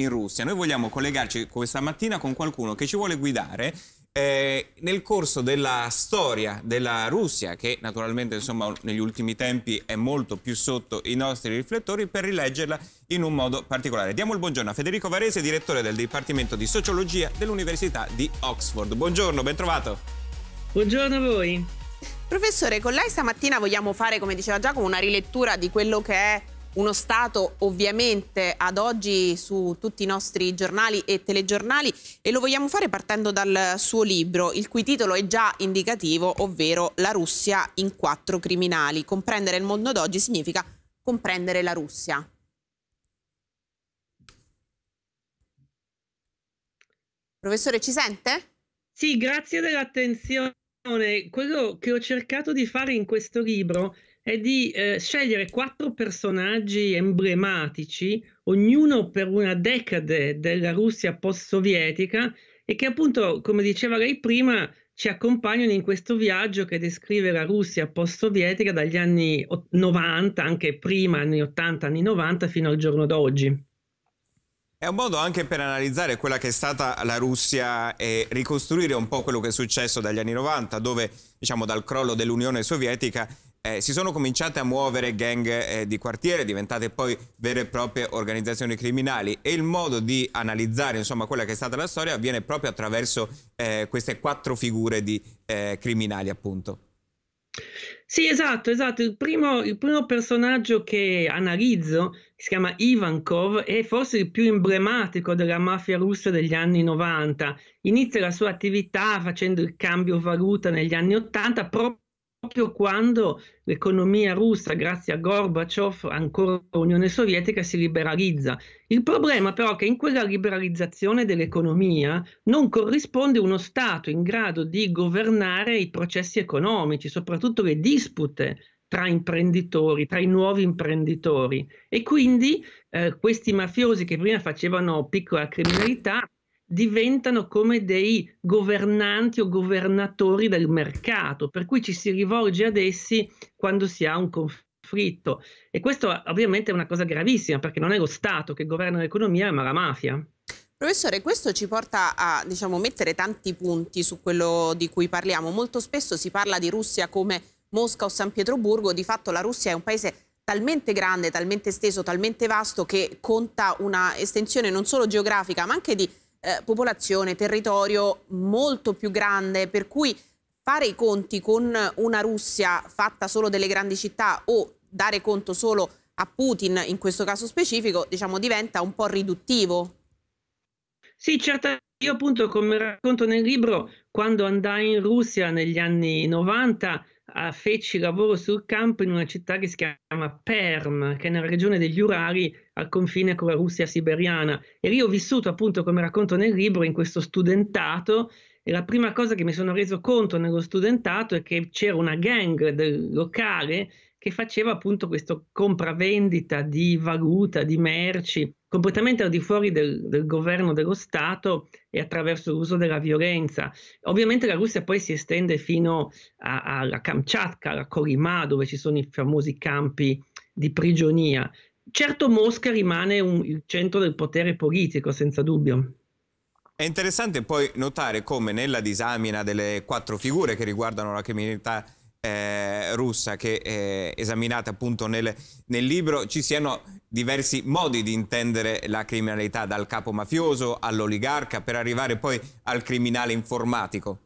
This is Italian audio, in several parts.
in Russia. Noi vogliamo collegarci questa mattina con qualcuno che ci vuole guidare eh, nel corso della storia della Russia, che naturalmente insomma, negli ultimi tempi è molto più sotto i nostri riflettori, per rileggerla in un modo particolare. Diamo il buongiorno a Federico Varese, direttore del Dipartimento di Sociologia dell'Università di Oxford. Buongiorno, ben trovato. Buongiorno a voi. Professore, con lei stamattina vogliamo fare, come diceva Giacomo, una rilettura di quello che è uno Stato ovviamente ad oggi su tutti i nostri giornali e telegiornali e lo vogliamo fare partendo dal suo libro, il cui titolo è già indicativo, ovvero La Russia in quattro criminali. Comprendere il mondo d'oggi significa comprendere la Russia. Professore, ci sente? Sì, grazie dell'attenzione. Quello che ho cercato di fare in questo libro è di eh, scegliere quattro personaggi emblematici, ognuno per una decade della Russia post-sovietica e che appunto, come diceva lei prima, ci accompagnano in questo viaggio che descrive la Russia post-sovietica dagli anni 90, anche prima, anni 80, anni 90, fino al giorno d'oggi. È un modo anche per analizzare quella che è stata la Russia e ricostruire un po' quello che è successo dagli anni 90, dove diciamo dal crollo dell'Unione Sovietica eh, si sono cominciate a muovere gang eh, di quartiere, diventate poi vere e proprie organizzazioni criminali e il modo di analizzare insomma, quella che è stata la storia avviene proprio attraverso eh, queste quattro figure di eh, criminali appunto. Sì, esatto, esatto. Il primo, il primo, personaggio che analizzo, si chiama Ivankov, è forse il più emblematico della mafia russa degli anni 90. Inizia la sua attività facendo il cambio valuta negli anni 80 proprio proprio quando l'economia russa, grazie a Gorbaciov, ancora Unione Sovietica, si liberalizza. Il problema però è che in quella liberalizzazione dell'economia non corrisponde uno Stato in grado di governare i processi economici, soprattutto le dispute tra imprenditori, tra i nuovi imprenditori. E quindi eh, questi mafiosi che prima facevano piccola criminalità diventano come dei governanti o governatori del mercato, per cui ci si rivolge ad essi quando si ha un conflitto. E questo ovviamente è una cosa gravissima, perché non è lo Stato che governa l'economia, ma la mafia. Professore, questo ci porta a diciamo, mettere tanti punti su quello di cui parliamo. Molto spesso si parla di Russia come Mosca o San Pietroburgo, di fatto la Russia è un paese talmente grande, talmente esteso, talmente vasto che conta una estensione non solo geografica ma anche di eh, popolazione, territorio molto più grande, per cui fare i conti con una Russia fatta solo delle grandi città o dare conto solo a Putin in questo caso specifico, diciamo, diventa un po' riduttivo. Sì, certo. Io appunto, come racconto nel libro, quando andai in Russia negli anni 90, Ah, feci lavoro sul campo in una città che si chiama Perm, che è nella regione degli Urali al confine con la Russia siberiana. E lì ho vissuto appunto, come racconto nel libro, in questo studentato. E la prima cosa che mi sono reso conto nello studentato è che c'era una gang del locale che faceva appunto questa compravendita di valuta, di merci completamente al di fuori del, del, governo dello Stato e attraverso l'uso della violenza. Ovviamente la Russia poi si estende fino a, alla Kamchatka, alla Korimà, dove ci sono i famosi campi di prigionia. Certo Mosca rimane un, il centro del potere politico, senza dubbio. È interessante poi notare come nella disamina delle quattro figure che riguardano la criminalità eh, russa che è eh, esaminata appunto nel, nel, libro ci siano diversi modi di intendere la criminalità dal capo mafioso all'oligarca per arrivare poi al criminale informatico.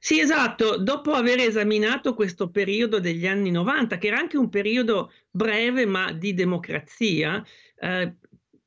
Sì, esatto. Dopo aver esaminato questo periodo degli anni 90, che era anche un periodo breve ma di democrazia, eh,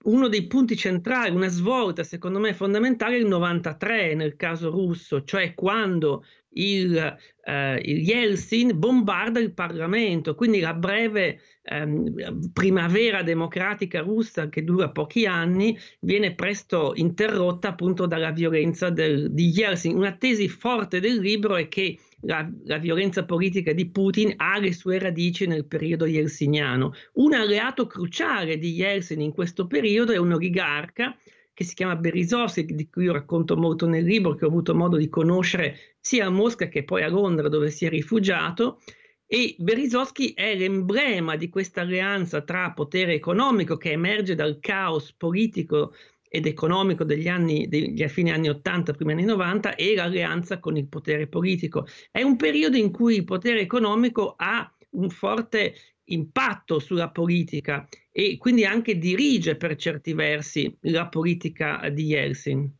uno dei punti centrali, una svolta secondo me fondamentale è il 93 nel caso russo, cioè quando il, eh, il Yeltsin bombarda il Parlamento, quindi la breve ehm, primavera democratica russa che dura pochi anni viene presto interrotta appunto dalla violenza del, di Yeltsin. Una tesi forte del libro è che la, la violenza politica di Putin ha le sue radici nel periodo yersiniano. Un alleato cruciale di Yeltsin in questo periodo è un oligarca che si chiama Berisovsky, di cui io racconto molto nel libro, che ho avuto modo di conoscere sia a Mosca che poi a Londra, dove si è rifugiato. E Berisovsky è l'emblema di questa alleanza tra potere economico che emerge dal caos politico ed economico degli, anni, degli fine anni 80, primi anni 90 e l'alleanza con il potere politico. È un periodo in cui il potere economico ha un forte impatto sulla politica e quindi anche dirige per certi versi la politica di Yeltsin.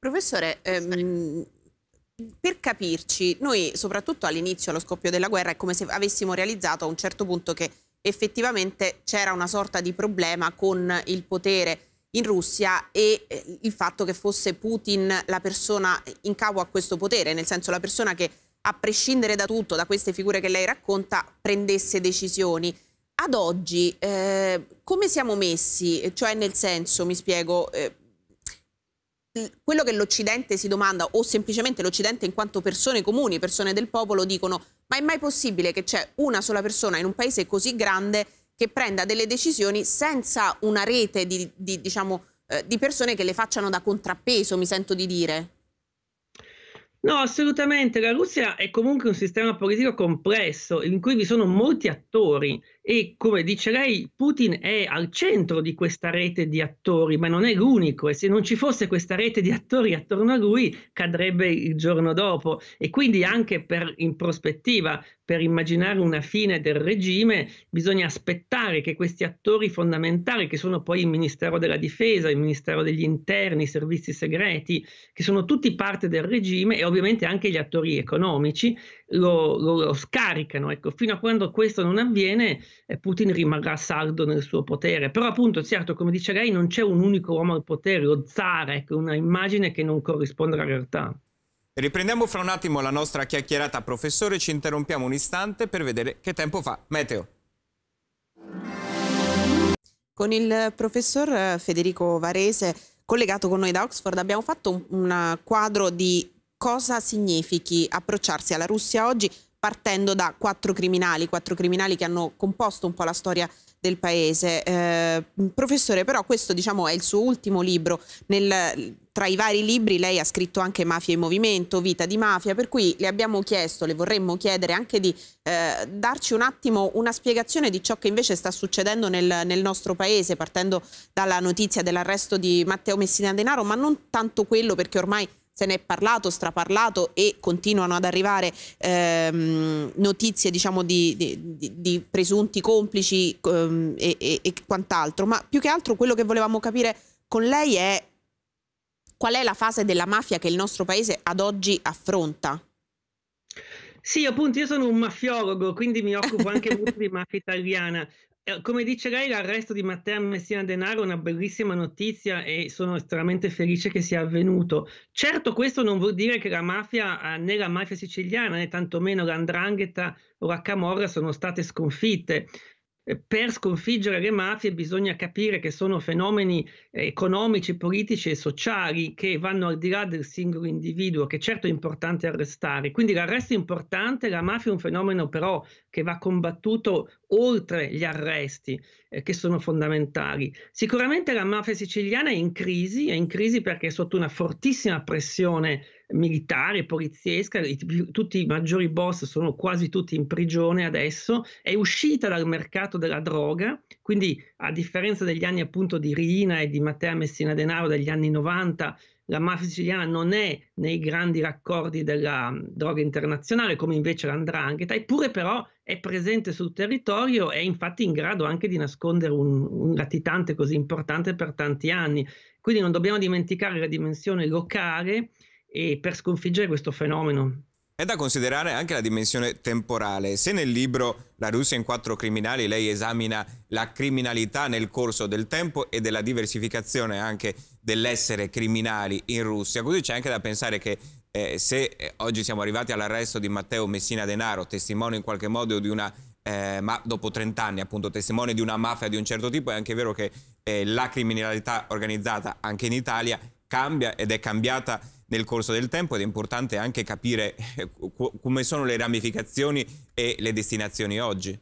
Professore, ehm, per capirci, noi soprattutto all'inizio, allo scoppio della guerra, è come se avessimo realizzato a un certo punto che effettivamente c'era una sorta di problema con il potere in Russia e eh, il fatto che fosse Putin la persona in capo a questo potere, nel senso la persona che a prescindere da tutto, da queste figure che lei racconta, prendesse decisioni. Ad oggi eh, come siamo messi? Cioè nel senso, mi spiego, eh, quello che l'Occidente si domanda, o semplicemente l'Occidente in quanto persone comuni, persone del popolo, dicono ma è mai possibile che c'è una sola persona in un paese così grande che prenda delle decisioni senza una rete di, di, diciamo, eh, di persone che le facciano da contrappeso, mi sento di dire. No, assolutamente. La Russia è comunque un sistema politico complesso in cui vi sono molti attori e come dice lei, Putin è al centro di questa rete di attori, ma non è l'unico e se non ci fosse questa rete di attori attorno a lui cadrebbe il giorno dopo e quindi anche per, in prospettiva, per immaginare una fine del regime, bisogna aspettare che questi attori fondamentali, che sono poi il Ministero della Difesa, il Ministero degli Interni, i servizi segreti, che sono tutti parte del regime e ovviamente anche gli attori economici, lo, lo, lo scaricano. Ecco, fino a quando questo non avviene, eh, Putin rimarrà saldo nel suo potere. Però appunto, certo, come dice lei, non c'è un unico uomo al potere, lo zar, ecco, una immagine che non corrisponde alla realtà. Riprendiamo fra un attimo la nostra chiacchierata, professore, ci interrompiamo un istante per vedere che tempo fa Meteo. Con il professor eh, Federico Varese collegato con noi da Oxford abbiamo fatto un quadro di cosa significhi approcciarsi alla Russia oggi partendo da quattro criminali, quattro criminali che hanno composto un po' la storia del paese. Eh, professore, però questo diciamo, è il suo ultimo libro. Nel, tra i vari libri lei ha scritto anche Mafia in Movimento, Vita di Mafia, per cui le abbiamo chiesto, le vorremmo chiedere anche di eh, darci un attimo una spiegazione di ciò che invece sta succedendo nel, nel nostro paese, partendo dalla notizia dell'arresto di Matteo Messina Denaro, ma non tanto quello perché ormai se ne è parlato, straparlato e continuano ad arrivare ehm, notizie diciamo, di, di, di, presunti complici ehm, e, e, e quant'altro, ma più che altro quello che volevamo capire con lei è qual è la fase della mafia che il nostro paese ad oggi affronta? Sì, appunto, io sono un mafiologo, quindi mi occupo anche molto di mafia italiana. Eh, come dice lei, l'arresto di Matteo Messina Denaro è una bellissima notizia e sono estremamente felice che sia avvenuto. Certo, questo non vuol dire che la mafia, eh, né la mafia siciliana né tantomeno l'andrangheta o la camorra sono state sconfitte. Eh, per sconfiggere le mafie bisogna capire che sono fenomeni eh, economici, politici e sociali che vanno al di là del singolo individuo, che certo è importante arrestare. Quindi l'arresto è importante, la mafia è un fenomeno però che va combattuto oltre gli arresti eh, che sono fondamentali. Sicuramente la mafia siciliana è in crisi, è in crisi perché è sotto una fortissima pressione militare, poliziesca, i, tutti i maggiori boss sono quasi tutti in prigione adesso, è uscita dal mercato della droga, quindi a differenza degli anni appunto di Rina e di Matteo Messina Denaro degli anni 90, la mafia siciliana non è nei grandi raccordi della droga internazionale come invece l'andrangheta, eppure però è presente sul territorio e è infatti in grado anche di nascondere un, un latitante così importante per tanti anni. Quindi non dobbiamo dimenticare la dimensione locale e per sconfiggere questo fenomeno. È da considerare anche la dimensione temporale. Se nel libro La Russia in quattro criminali lei esamina la criminalità nel corso del tempo e della diversificazione anche dell'essere criminali in Russia, così c'è anche da pensare che eh, se eh, oggi siamo arrivati all'arresto di Matteo Messina Denaro, testimone in qualche modo di una eh, ma dopo 30 anni appunto testimone di una mafia di un certo tipo, è anche vero che eh, la criminalità organizzata anche in Italia cambia ed è cambiata nel corso del tempo ed è importante anche capire eh, come sono le ramificazioni e le destinazioni oggi.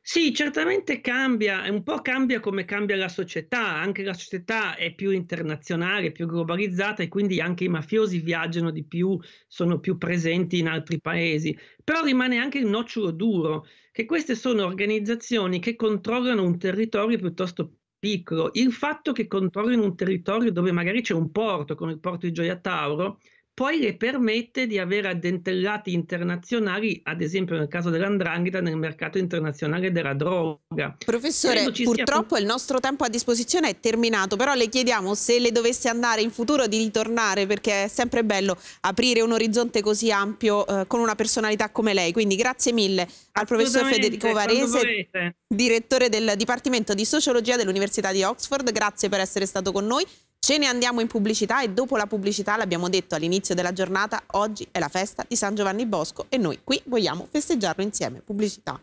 Sì, certamente cambia, un po' cambia come cambia la società, anche la società è più internazionale, più globalizzata e quindi anche i mafiosi viaggiano di più, sono più presenti in altri paesi, però rimane anche il nocciolo duro, che queste sono organizzazioni che controllano un territorio piuttosto piccolo, il fatto che controllino un territorio dove magari c'è un porto, come il porto di Gioia Tauro, poi le permette di avere addentellati internazionali, ad esempio nel caso dell'andrangheta, nel mercato internazionale della droga. Professore, purtroppo sia... il nostro tempo a disposizione è terminato, però le chiediamo se le dovesse andare in futuro di ritornare, perché è sempre bello aprire un orizzonte così ampio eh, con una personalità come lei. Quindi grazie mille al professor Federico Varese, direttore del Dipartimento di Sociologia dell'Università di Oxford. Grazie per essere stato con noi. Ce ne andiamo in pubblicità e dopo la pubblicità, l'abbiamo detto all'inizio della giornata, oggi è la festa di San Giovanni Bosco e noi qui vogliamo festeggiarlo insieme. Pubblicità.